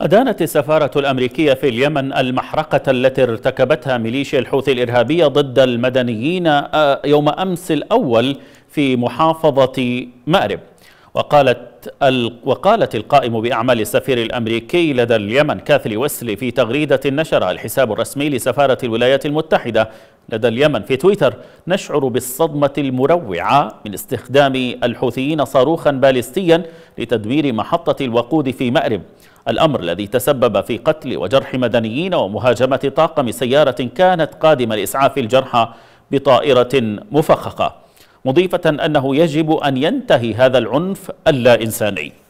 أدانت السفارة الأمريكية في اليمن المحرقة التي ارتكبتها ميليشيا الحوثي الإرهابية ضد المدنيين آه، يوم أمس الأول في محافظة مأرب وقالت, وقالت القائم بأعمال السفير الأمريكي لدى اليمن كاثلي ويسلي في تغريدة نشرها الحساب الرسمي لسفارة الولايات المتحدة لدى اليمن في تويتر نشعر بالصدمة المروعة من استخدام الحوثيين صاروخا باليستيا لتدمير محطة الوقود في مأرب الأمر الذي تسبب في قتل وجرح مدنيين ومهاجمة طاقم سيارة كانت قادمة لإسعاف الجرحى بطائرة مفخخة مضيفة أنه يجب أن ينتهي هذا العنف اللا إنساني